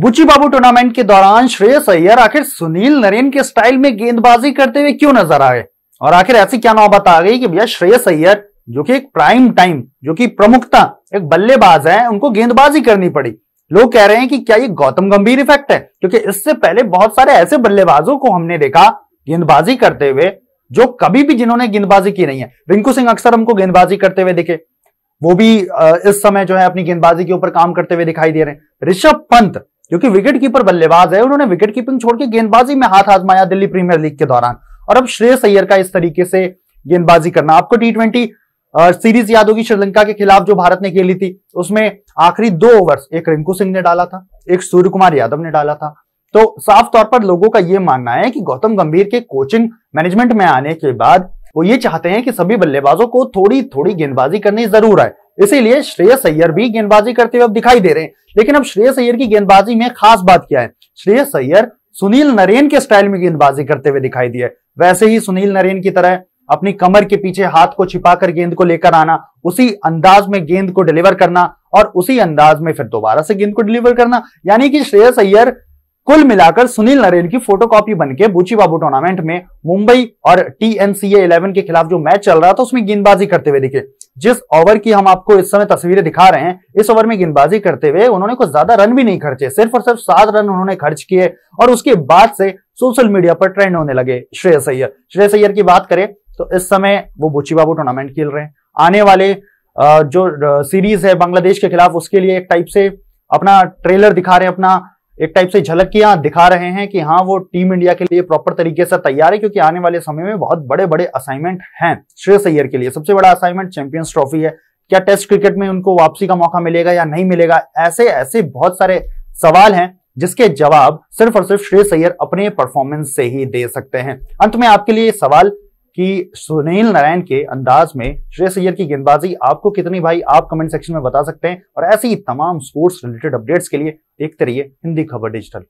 बुची बाबू टूर्नामेंट के दौरान श्रेयस अय्यर आखिर सुनील नरेन के स्टाइल में गेंदबाजी करते हुए क्यों नजर आए और आखिर ऐसी क्या नौबत आ गई कि भैया श्रेयस अय्यर जो कि एक प्राइम टाइम जो कि प्रमुखता एक बल्लेबाज है उनको गेंदबाजी करनी पड़ी लोग कह रहे हैं कि क्या ये गौतम गंभीर इफेक्ट है क्योंकि इससे पहले बहुत सारे ऐसे बल्लेबाजों को हमने देखा गेंदबाजी करते हुए जो कभी भी जिन्होंने गेंदबाजी की नहीं है रिंकू सिंह अक्सर हमको गेंदबाजी करते हुए दिखे वो भी इस समय जो है अपनी गेंदबाजी के ऊपर काम करते हुए दिखाई दे रहे हैं ऋषभ पंत क्योंकि विकेट कीपर बल्लेबाज है उन्होंने विकेट कीपिंग छोड़ के गेंदबाजी में हाथ आजमाया दिल्ली प्रीमियर लीग के दौरान और अब श्रेयस अय्यर का इस तरीके से गेंदबाजी करना आपको टी ट्वेंटी सीरीज याद होगी श्रीलंका के खिलाफ जो भारत ने खेली थी उसमें आखिरी दो ओवर्स एक रिंकू सिंह ने डाला था एक सूर्य कुमार यादव ने डाला था तो साफ तौर पर लोगों का यह मानना है कि गौतम गंभीर के कोचिंग मैनेजमेंट में आने के बाद वो ये चाहते हैं कि सभी बल्लेबाजों को थोड़ी थोड़ी गेंदबाजी करनी जरूर आए इसीलिए श्रेयस अय्यर भी गेंदबाजी करते हुए अब दिखाई दे रहे हैं लेकिन अब श्रेयस अय्यर की गेंदबाजी में खास बात क्या है श्रेयस अय्यर सुनील नरेन के स्टाइल में गेंदबाजी करते हुए दिखाई दिए वैसे ही सुनील नरेन की तरह अपनी कमर के पीछे हाथ को छिपाकर गेंद को लेकर आना उसी अंदाज में गेंद को डिलीवर करना और उसी अंदाज में फिर दोबारा से गेंद को डिलीवर करना यानी कि श्रेयस अय्यर कुल मिलाकर सुनील नरेन की फोटोकॉपी बनके बुची बाबू टूर्नामेंट में मुंबई और टीएनसीए 11 के खिलाफ जो मैच चल रहा था उसमें गेंदबाजी करते हुए दिखे जिस ओवर की हम आपको इस समय तस्वीरें दिखा रहे हैं इस ओवर में गेंदबाजी करते हुए उन्होंने कुछ ज्यादा रन भी नहीं खर्चे सिर्फ और सिर्फ सात रन उन्होंने खर्च किए और उसके बाद से सोशल मीडिया पर ट्रेंड होने लगे श्रेय सैयर श्रेय सैयर की बात करें तो इस समय वो बुची बाबू टूर्नामेंट खेल रहे हैं आने वाले जो सीरीज है बांग्लादेश के खिलाफ उसके लिए एक टाइप से अपना ट्रेलर दिखा रहे हैं अपना एक टाइप से झलक की यहाँ दिखा रहे हैं कि हाँ वो टीम इंडिया के लिए प्रॉपर तरीके से तैयार है क्योंकि आने वाले समय में बहुत बड़े बड़े असाइनमेंट हैं श्रेयस अय्यर के लिए सबसे बड़ा असाइनमेंट चैंपियंस ट्रॉफी है क्या टेस्ट क्रिकेट में उनको वापसी का मौका मिलेगा या नहीं मिलेगा ऐसे ऐसे बहुत सारे सवाल हैं जिसके जवाब सिर्फ और सिर्फ श्रेयस अय्यर अपने परफॉर्मेंस से ही दे सकते हैं अंत में आपके लिए सवाल कि सुनील नारायण के अंदाज में श्रेयस अय्यर की गेंदबाजी आपको कितनी भाई आप कमेंट सेक्शन में बता सकते हैं और ऐसी ही तमाम स्पोर्ट्स रिलेटेड अपडेट्स के लिए देखते रहिए हिंदी खबर डिजिटल